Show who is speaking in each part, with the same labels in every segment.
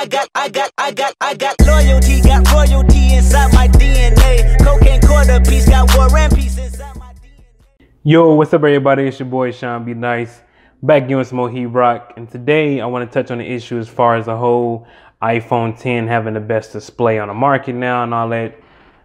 Speaker 1: I got, I got, I got, I got loyalty, got royalty inside my DNA. Cocaine quarter piece, got war and peace inside my DNA. Yo, what's up, everybody? It's your boy Sean Be Nice back again with Mohi Rock, and today I want to touch on the issue as far as the whole iPhone 10 having the best display on the market now and all that.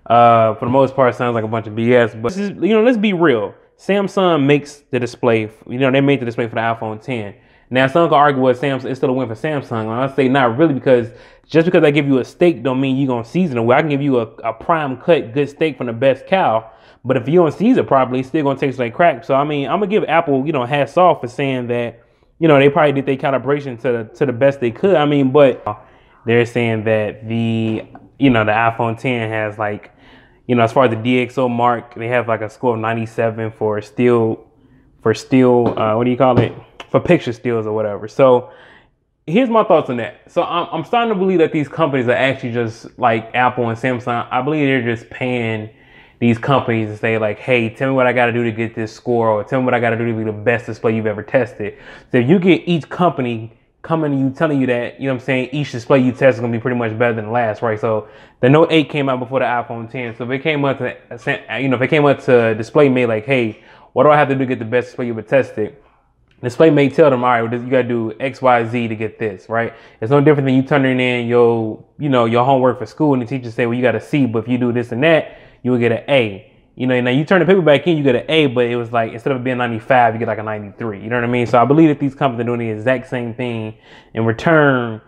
Speaker 1: Uh, for the most part, sounds like a bunch of BS, but is, you know, let's be real. Samsung makes the display. You know, they made the display for the iPhone 10. Now, some can argue with Samsung, it's still a win for Samsung. And I say not really because just because I give you a steak don't mean you're going to season it. Well, I can give you a, a prime cut good steak from the best cow, but if you don't season it properly, it's still going to taste like crap. So, I mean, I'm going to give Apple, you know, hats off for saying that, you know, they probably did their calibration to the, to the best they could. I mean, but they're saying that the, you know, the iPhone 10 has like, you know, as far as the DxO mark, they have like a score of 97 for steel, for steel, uh, what do you call it? for picture steals or whatever. So here's my thoughts on that. So I'm, I'm starting to believe that these companies are actually just like Apple and Samsung. I believe they're just paying these companies to say like, hey, tell me what I got to do to get this score, or tell me what I got to do to be the best display you've ever tested. So if you get each company coming to you telling you that, you know what I'm saying, each display you test is gonna be pretty much better than the last, right? So the Note 8 came out before the iPhone 10. So if it came up to, you know, if it came up to display me like, hey, what do I have to do to get the best display you've ever tested? DisplayMate may tell them, all right, you gotta do X, Y, Z to get this, right? It's no different than you turning in your, you know, your homework for school, and the teacher say, well, you got a C, but if you do this and that, you will get an A. You know, now you turn the paper back in, you get an A, but it was like instead of being 95, you get like a 93. You know what I mean? So I believe that these companies are doing the exact same thing. In return,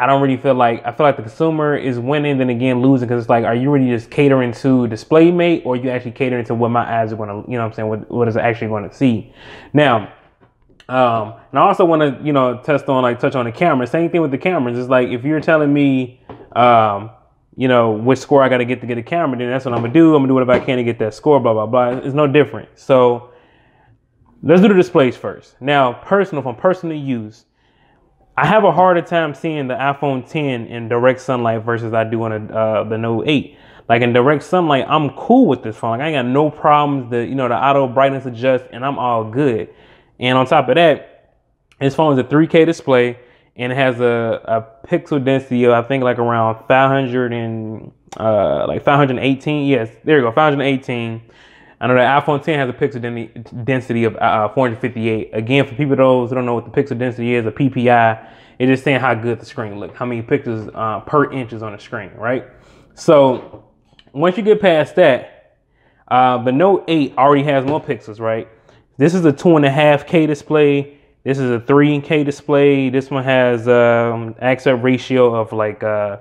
Speaker 1: I don't really feel like I feel like the consumer is winning, then again losing because it's like, are you really just catering to display mate, or you actually catering to what my eyes are going to, you know, what I'm saying, what, what is actually going to see? Now um, and I also want to, you know, test on like touch on the camera. Same thing with the cameras. It's like if you're telling me, um, you know, which score I got to get to get a camera, then that's what I'm gonna do. I'm gonna do whatever I can to get that score. Blah blah blah. It's no different. So let's do the displays first. Now, personal from personal use, I have a harder time seeing the iPhone 10 in direct sunlight versus I do on a, uh, the Note 8. Like in direct sunlight, I'm cool with this phone. Like I ain't got no problems. The you know the auto brightness adjust, and I'm all good. And on top of that, this phone is a 3K display and it has a, a pixel density of I think like around 500 and uh, like 518. Yes, there you go, 518. I know the iPhone 10 has a pixel density of uh, uh 458. Again, for people those who don't know what the pixel density is, a PPI, it just saying how good the screen looks, how many pixels uh, per inch is on the screen, right? So once you get past that, uh, the Note 8 already has more pixels, right? This is a two and a half K display. This is a three K display. This one has um, aspect ratio of like uh,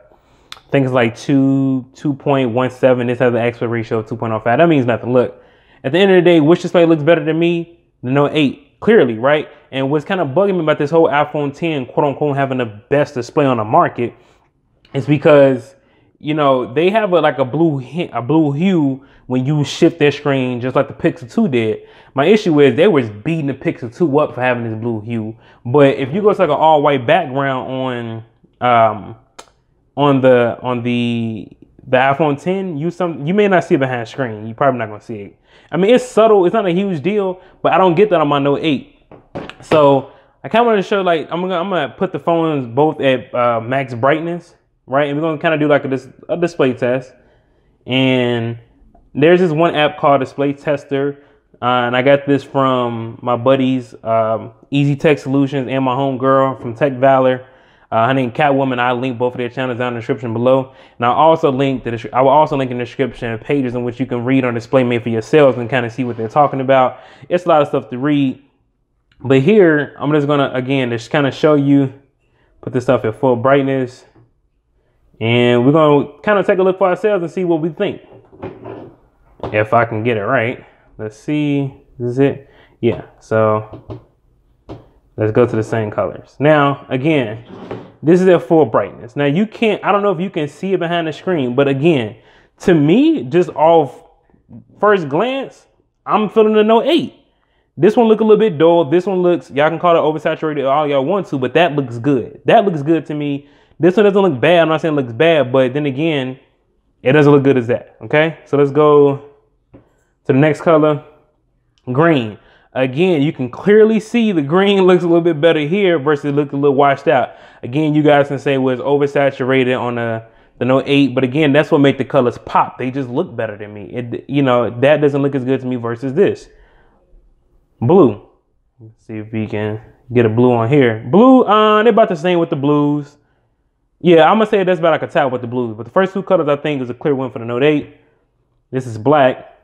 Speaker 1: things like two two point one seven. This has an aspect ratio of two point oh five. That means nothing. Look, at the end of the day, which display looks better than me? The Note eight, clearly, right? And what's kind of bugging me about this whole iPhone ten, quote unquote, having the best display on the market, is because you know, they have a, like a blue a blue hue when you shift their screen, just like the Pixel 2 did. My issue is they were beating the Pixel 2 up for having this blue hue. But if you go to like an all white background on um, on the on the the iPhone 10, you some you may not see it behind screen. You probably not gonna see it. I mean, it's subtle. It's not a huge deal, but I don't get that on my Note 8. So I kind of want to show like I'm gonna I'm gonna put the phones both at uh, max brightness right? And we're gonna kind of do like a, dis- a display test. And there's this one app called Display Tester, uh, and I got this from my buddies, um, Easy Tech Solutions, and my homegirl from Tech Valor. Uh, her name Catwoman. I link both of their channels down in the description below, and I also link the I will also link in the description pages in which you can read on display made for yourselves and kind of see what they're talking about. It's a lot of stuff to read, but here I'm just gonna again just kind of show you, put this stuff at full brightness. And we're going to kind of take a look for ourselves and see what we think. If I can get it right. Let's see. is it? Yeah. So let's go to the same colors. Now, again, this is at full brightness. Now you can't, I don't know if you can see it behind the screen, but again, to me, just off first glance, I'm feeling the note 8. This one look a little bit dull. This one looks, y'all can call it oversaturated all y'all want to, but that looks good. That looks good to me. This one doesn't look bad. I'm not saying it looks bad, but then again, it doesn't look good as that. Okay, so let's go to the next color, green. Again, you can clearly see the green looks a little bit better here versus it looked a little washed out. Again, you guys can say was oversaturated on a the Note 8, but again, that's what make the colors pop. They just look better than me. It, you know, that doesn't look as good to me versus this. Blue. Let's see if we can get a blue on here. Blue, uh, they're about the same with the blues. Yeah, I'm gonna say that's about like a tie with the blues. But the first two colors I think is a clear win for the Note 8. This is black.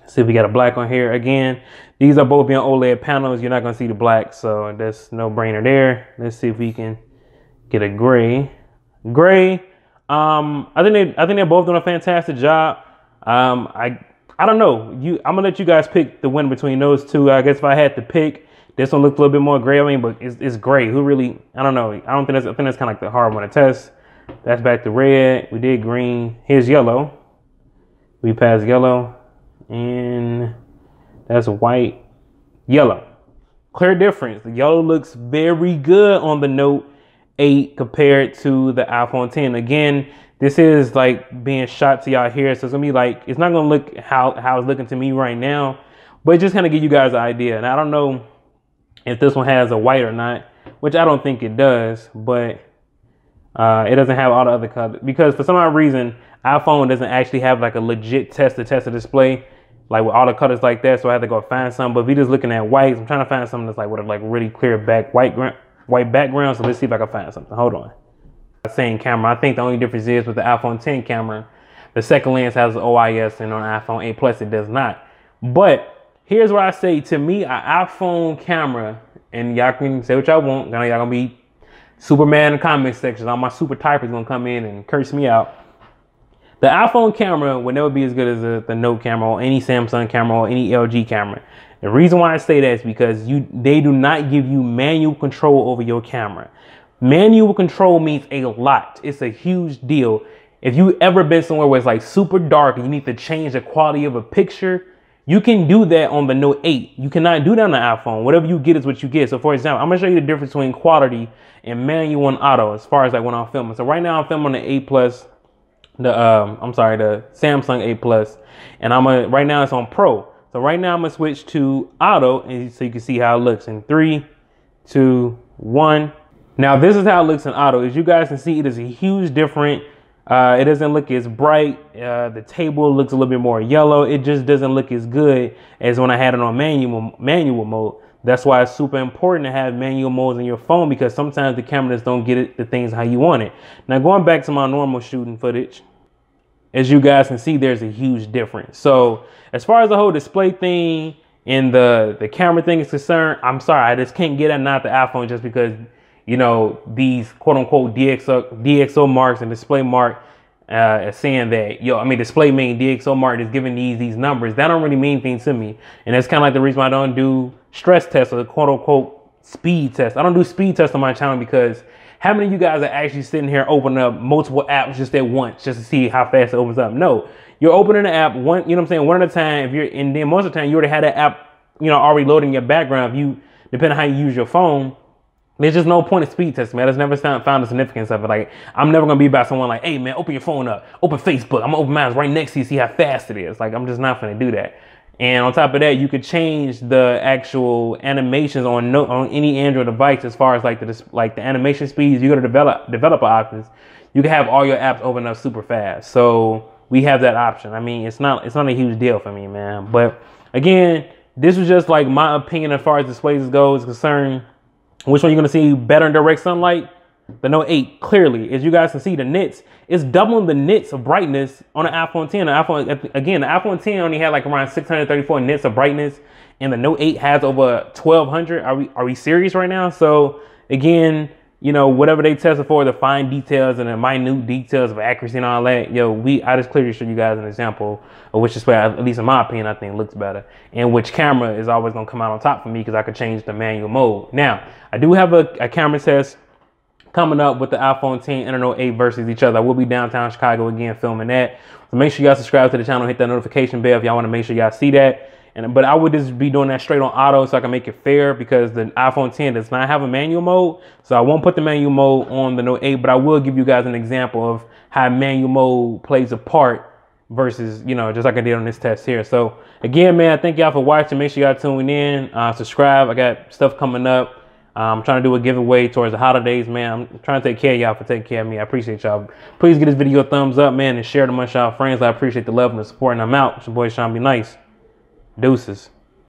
Speaker 1: Let's see if we got a black on here again. These are both being OLED panels. You're not gonna see the black, so that's no brainer there. Let's see if we can get a gray. Gray. Um, I think they I think they're both doing a fantastic job. Um, I I don't know. You I'm gonna let you guys pick the win between those two. I guess if I had to pick, this one looks a little bit more gray. I mean, but it's, it's gray. Who really? I don't know. I don't think that's. I think that's kind of like the hard one to test. That's back to red. We did green. Here's yellow. We passed yellow, and that's white, yellow. Clear difference. The yellow looks very good on the Note 8 compared to the iPhone 10. Again, this is like being shot to y'all here, so it's gonna be like it's not gonna look how how it's looking to me right now, but just kind of give you guys an idea. And I don't know if this one has a white or not, which I don't think it does, but uh, it doesn't have all the other colors because for some odd reason iPhone doesn't actually have like a legit test to test the display like with all the colors like that. So I had to go find some. But if you're just looking at whites, I'm trying to find something that's like with a like really clear back white white background. So let's see if I can find something. Hold on. Same camera. I think the only difference is with the iPhone 10 camera, the second lens has OIS, and on iPhone 8 Plus it does not. But here's what I say to me, an iPhone camera, and y'all can say what y'all want. Now y'all gonna be Superman in the comment section. All my super typers gonna come in and curse me out. The iPhone camera will never be as good as the, the Note camera or any Samsung camera or any LG camera. The reason why I say that is because you they do not give you manual control over your camera. Manual control means a lot. It's a huge deal. If you ever been somewhere where it's like super dark and you need to change the quality of a picture, you can do that on the Note 8. You cannot do that on the iPhone. Whatever you get is what you get. So for example, I'm gonna show you the difference between quality and manual and auto as far as like when I'm filming. So right now I'm filming the 8 Plus, the um, I'm sorry, the Samsung 8 Plus, and I'm gonna right now it's on Pro. So right now I'm gonna switch to auto and so you can see how it looks in three, two, one. Now this is how it looks in auto. As you guys can see, it is a huge different uh, it doesn't look as bright. Uh, the table looks a little bit more yellow. It just doesn't look as good as when I had it on manual manual mode. That's why it's super important to have manual modes in your phone because sometimes the cameras don't get it, the things how you want it. Now going back to my normal shooting footage, as you guys can see, there's a huge difference. So as far as the whole display thing and the, the camera thing is concerned, I'm sorry, I just can't get it, not the iPhone just because you know, these quote unquote DXO, DXO marks and display mark uh, saying that, yo, I mean, display main DXO mark is giving these these numbers. That don't really mean things to me. And that's kind of like the reason why I don't do stress tests or quote unquote speed tests. I don't do speed tests on my channel because how many of you guys are actually sitting here opening up multiple apps just at once just to see how fast it opens up? No, you're opening the app one, you know what I'm saying, one at a time. If you're, and then most of the time you already had an app, you know, already loading your background view, depending on how you use your phone. There's just no point of speed test, man. That's never sound, found the significance of it. Like, I'm never gonna be about someone like, hey, man, open your phone up, open Facebook. I'm gonna open mine right next to you, see how fast it is. Like, I'm just not gonna do that. And on top of that, you could change the actual animations on no, on any Android device as far as like the like the animation speeds. You go to develop developer options, you can have all your apps open up super fast. So we have that option. I mean, it's not it's not a huge deal for me, man. But again, this was just like my opinion as far as displays goes concerned. Which one you're gonna see better in direct sunlight? The Note 8, clearly, as you guys can see, the nits, it's doubling the nits of brightness on the iPhone 10. The iPhone, again, the iPhone 10 only had like around 634 nits of brightness, and the Note 8 has over 1200. Are we, are we serious right now? So again, you know, whatever they tested for, the fine details and the minute details of accuracy and all that, yo, we I just clearly showed you guys an example of which is where, at least in my opinion, I think looks better, and which camera is always gonna come out on top for me because I could change the manual mode. Now, I do have a, a camera test coming up with the iPhone 10 and an 08 versus each other. I will be downtown Chicago again filming that. So make sure y'all subscribe to the channel, hit that notification bell if y'all want to make sure y'all see that. And but I would just be doing that straight on auto so I can make it fair because the iPhone 10 does not have a manual mode. So I won't put the manual mode on the Note 8, but I will give you guys an example of how manual mode plays a part versus you know just like I did on this test here. So again, man, thank y'all for watching. Make sure y'all tuning in, uh, subscribe. I got stuff coming up. Uh, I'm trying to do a giveaway towards the holidays, man. I'm trying to take care of y'all for taking care of me. I appreciate y'all. Please give this video a thumbs up, man, and share it amongst y'all friends. I appreciate the love and the support, and I'm out. It's your boy Sean Be Nice. Deuces.